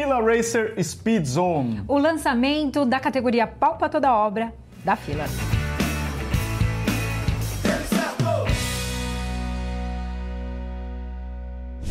Fila Racer Speed Zone. O lançamento da categoria Palpa Toda Obra da Fila.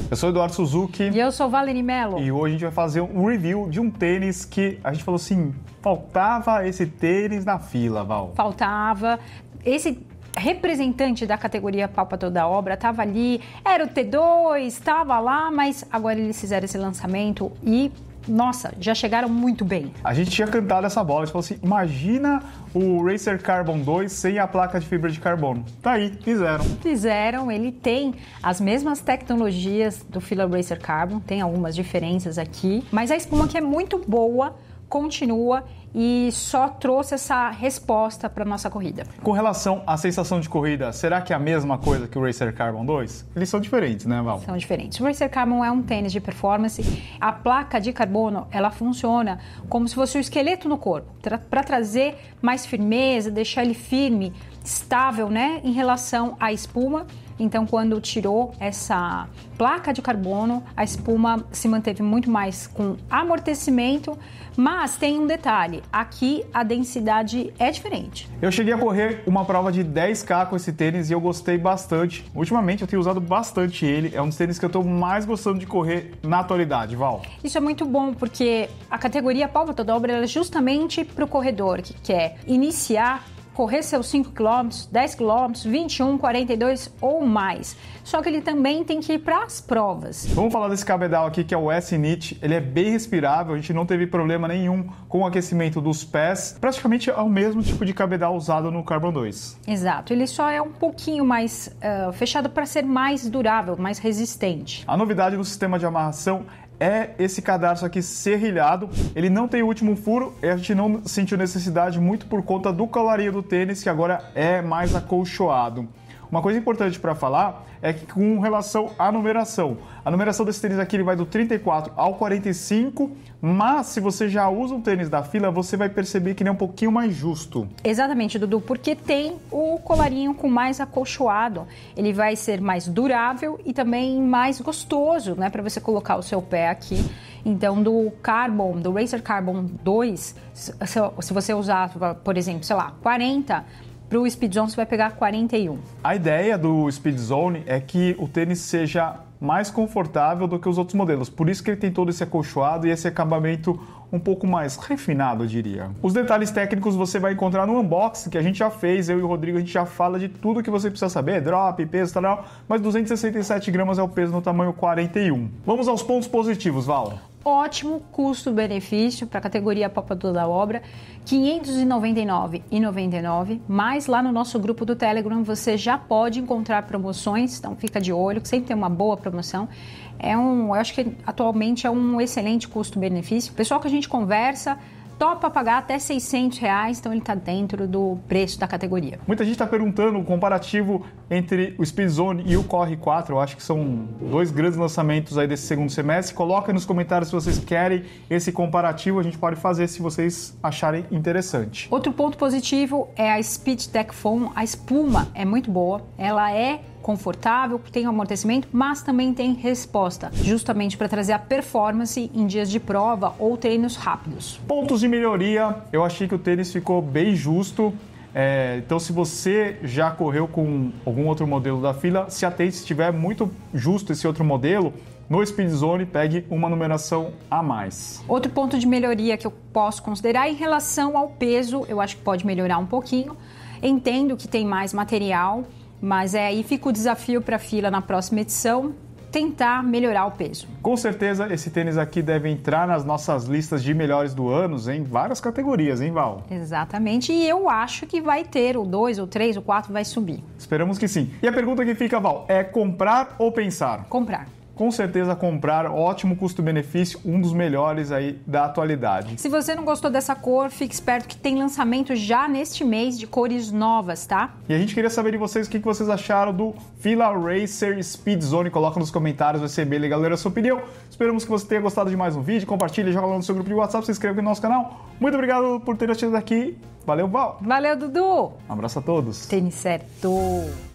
Eu sou Eduardo Suzuki. E eu sou Valerie Mello. E hoje a gente vai fazer um review de um tênis que a gente falou assim: faltava esse tênis na fila, Val. Faltava. Esse representante da categoria Palpa Toda Obra estava ali, era o T2, estava lá, mas agora eles fizeram esse lançamento e nossa, já chegaram muito bem. A gente tinha cantado essa bola, a gente falou assim: imagina o Racer Carbon 2 sem a placa de fibra de carbono. Tá aí, fizeram. Fizeram, ele tem as mesmas tecnologias do Fila Racer Carbon, tem algumas diferenças aqui, mas a espuma que é muito boa continua e só trouxe essa resposta para nossa corrida. Com relação à sensação de corrida, será que é a mesma coisa que o Racer Carbon 2? Eles são diferentes, né, Val? São diferentes. O Racer Carbon é um tênis de performance. A placa de carbono, ela funciona como se fosse o um esqueleto no corpo, para trazer mais firmeza, deixar ele firme, estável, né, em relação à espuma então, quando tirou essa placa de carbono, a espuma se manteve muito mais com amortecimento, mas tem um detalhe: aqui a densidade é diferente. Eu cheguei a correr uma prova de 10K com esse tênis e eu gostei bastante. Ultimamente eu tenho usado bastante ele, é um dos tênis que eu estou mais gostando de correr na atualidade, Val. Isso é muito bom porque a categoria pálpata dobra é justamente para o corredor que quer iniciar correr seus 5 km, 10 km, 21, 42 ou mais. Só que ele também tem que ir para as provas. Vamos falar desse cabedal aqui que é o S-Knit. Ele é bem respirável, a gente não teve problema nenhum com o aquecimento dos pés. Praticamente é o mesmo tipo de cabedal usado no Carbon 2. Exato, ele só é um pouquinho mais uh, fechado para ser mais durável, mais resistente. A novidade do sistema de amarração é esse cadarço aqui serrilhado. Ele não tem o último furo, a gente não sentiu necessidade muito por conta do colarinho do tênis, que agora é mais acolchoado. Uma coisa importante para falar é que com relação à numeração, a numeração desse tênis aqui ele vai do 34 ao 45, mas se você já usa um tênis da fila, você vai perceber que ele é um pouquinho mais justo. Exatamente, Dudu, porque tem o colarinho com mais acolchoado. Ele vai ser mais durável e também mais gostoso, né, para você colocar o seu pé aqui. Então, do Carbon, do Racer Carbon 2, se você usar, por exemplo, sei lá, 40, para o Speed Zone você vai pegar 41. A ideia do Speed Zone é que o tênis seja mais confortável do que os outros modelos. Por isso que ele tem todo esse acolchoado e esse acabamento um pouco mais refinado, eu diria. Os detalhes técnicos você vai encontrar no unboxing que a gente já fez, eu e o Rodrigo a gente já fala de tudo que você precisa saber, drop, peso, tal, mas 267 gramas é o peso no tamanho 41. Vamos aos pontos positivos, Val ótimo custo-benefício para a categoria Papador da Obra, R$ 599,99, mas lá no nosso grupo do Telegram você já pode encontrar promoções, então fica de olho, que sempre tem uma boa promoção. É um, eu acho que atualmente é um excelente custo-benefício. Pessoal que a gente conversa, topa pagar até 600 reais, então ele está dentro do preço da categoria. Muita gente está perguntando o comparativo entre o Speedzone e o Corre 4. Eu acho que são dois grandes lançamentos aí desse segundo semestre. Coloca nos comentários se vocês querem esse comparativo, a gente pode fazer se vocês acharem interessante. Outro ponto positivo é a Speed Tech Phone. A espuma é muito boa, ela é confortável, tem amortecimento, mas também tem resposta, justamente para trazer a performance em dias de prova ou treinos rápidos. Pontos de melhoria, eu achei que o tênis ficou bem justo. É, então, se você já correu com algum outro modelo da fila, se atente, se estiver muito justo esse outro modelo, no Speed Zone pegue uma numeração a mais. Outro ponto de melhoria que eu posso considerar em relação ao peso, eu acho que pode melhorar um pouquinho. Entendo que tem mais material, mas é aí fica o desafio para a fila na próxima edição tentar melhorar o peso. Com certeza esse tênis aqui deve entrar nas nossas listas de melhores do ano em várias categorias, hein, Val? Exatamente, e eu acho que vai ter o 2, o 3, o 4 vai subir. Esperamos que sim. E a pergunta que fica, Val, é comprar ou pensar? Comprar com certeza comprar, ótimo custo-benefício, um dos melhores aí da atualidade. Se você não gostou dessa cor, fique esperto que tem lançamento já neste mês de cores novas, tá? E a gente queria saber de vocês o que vocês acharam do Fila Racer Speed Zone. Coloca nos comentários, vai ser bem legal ler a sua opinião. Esperamos que você tenha gostado de mais um vídeo. compartilha, joga lá no seu grupo de WhatsApp, se inscreva no nosso canal. Muito obrigado por ter assistido aqui. Valeu, Val. Valeu, Dudu. Um abraço a todos. Tênis certo.